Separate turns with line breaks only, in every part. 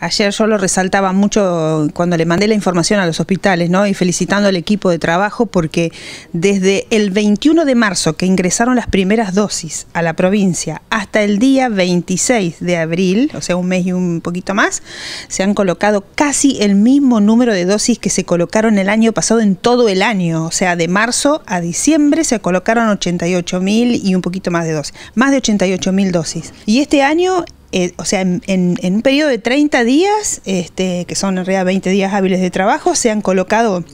Ayer yo lo resaltaba mucho cuando le mandé la información a los hospitales, ¿no? Y felicitando al equipo de trabajo porque desde el 21 de marzo que ingresaron las primeras dosis a la provincia hasta el día 26 de abril, o sea, un mes y un poquito más, se han colocado casi el mismo número de dosis que se colocaron el año pasado en todo el año, o sea, de marzo a diciembre se colocaron 88 mil y un poquito más de dosis, más de 88 mil dosis. Y este año eh, o sea, en, un periodo de 30 días, este, que son en realidad 20 días hábiles de trabajo, se han colocado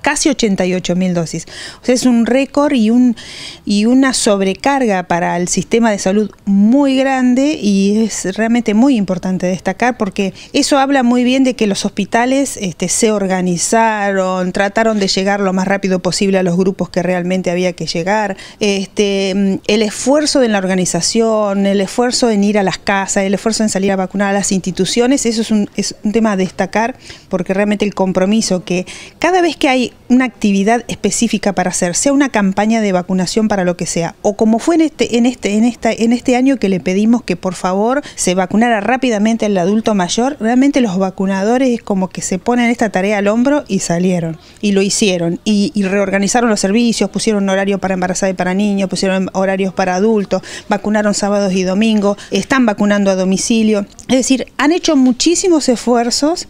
casi 88 mil dosis. O sea, es un récord y, un, y una sobrecarga para el sistema de salud muy grande y es realmente muy importante destacar porque eso habla muy bien de que los hospitales este, se organizaron, trataron de llegar lo más rápido posible a los grupos que realmente había que llegar. Este, el esfuerzo en la organización, el esfuerzo en ir a las casas, el esfuerzo en salir a vacunar a las instituciones, eso es un tema a destacar porque realmente el compromiso que cada vez que hay una actividad específica para hacer, sea una campaña de vacunación para lo que sea, o como fue en este, en este, en esta, en este año que le pedimos que por favor se vacunara rápidamente al adulto mayor, realmente los vacunadores como que se ponen esta tarea al hombro y salieron. Y lo hicieron. Y, reorganizaron los servicios, pusieron horario para embarazada y para niños, pusieron horarios para adultos, vacunaron sábados y domingos, están vacunando a domicilio. Es decir, han hecho muchísimos esfuerzos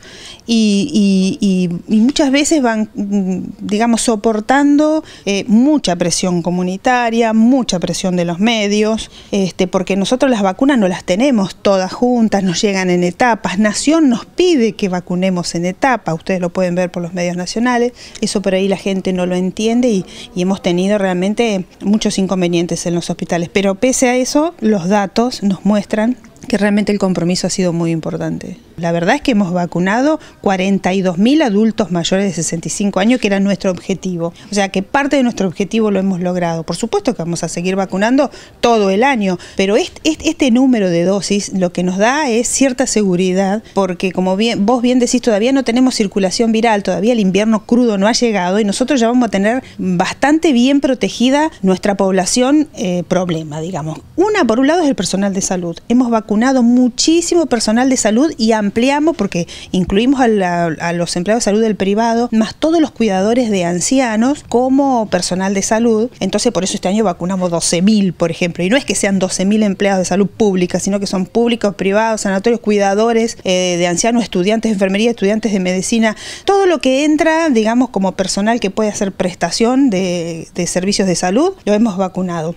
y, muchas veces van, mm, digamos, soportando eh, mucha presión comunitaria, mucha presión de los medios, este, porque nosotros las vacunas no las tenemos todas juntas, nos llegan en etapas. Nación nos pide que vacunemos en etapa, ustedes lo pueden ver por los medios nacionales, eso por ahí la gente no lo entiende y, y hemos tenido realmente muchos inconvenientes en los hospitales. Pero pese a eso, los datos nos muestran que realmente el compromiso ha sido muy importante. La verdad es que hemos vacunado 42.000 adultos mayores de 65 años, que era nuestro objetivo. O sea que parte de nuestro objetivo lo hemos logrado. Por supuesto que vamos a seguir vacunando todo el año, pero este, número de dosis lo que nos da es cierta seguridad, porque como vos bien decís, todavía no tenemos circulación viral, todavía el invierno crudo no ha llegado y nosotros ya vamos a tener bastante bien protegida nuestra población eh, problema, digamos. Una, por un lado, es el personal de salud. Hemos vacunado muchísimo personal de salud y a ampliamos porque incluimos a, los empleados de salud del privado, más todos los cuidadores de ancianos como personal de salud. Entonces, por eso este año vacunamos 12.000, por ejemplo. Y no es que sean 12.000 empleados de salud pública, sino que son públicos, privados, sanatorios, cuidadores eh, de ancianos, estudiantes de enfermería, estudiantes de medicina. Todo lo que entra, digamos, como personal que puede hacer prestación de servicios de salud, lo hemos vacunado.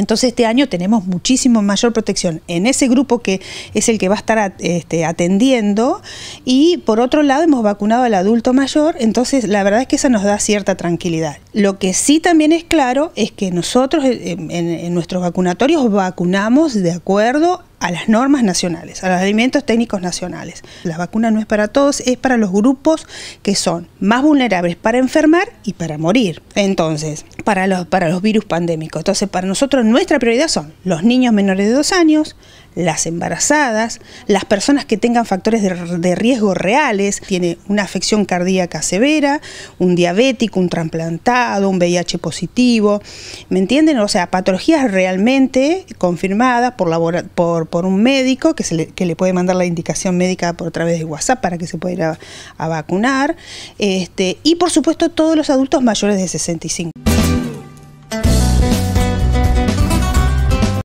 Entonces este año tenemos muchísimo mayor protección en ese grupo que es el que va a estar este, atendiendo y por otro lado hemos vacunado al adulto mayor, entonces la verdad es que eso nos da cierta tranquilidad. Lo que sí también es claro es que nosotros eh, en, nuestros vacunatorios vacunamos de acuerdo a a las normas nacionales, a los alimentos técnicos nacionales. La vacuna no es para todos, es para los grupos que son más vulnerables para enfermar y para morir. Entonces, para los, para los virus pandémicos. Entonces, para nosotros nuestra prioridad son los niños menores de dos años, las embarazadas, las personas que tengan factores de, riesgo reales, tiene una afección cardíaca severa, un diabético, un trasplantado, un VIH positivo, ¿me entienden? O sea, patologías realmente confirmadas por, por por un médico que, se le, puede mandar la indicación médica por través de WhatsApp para que se pueda ir a, a vacunar. Este, y por supuesto todos los adultos mayores de 65.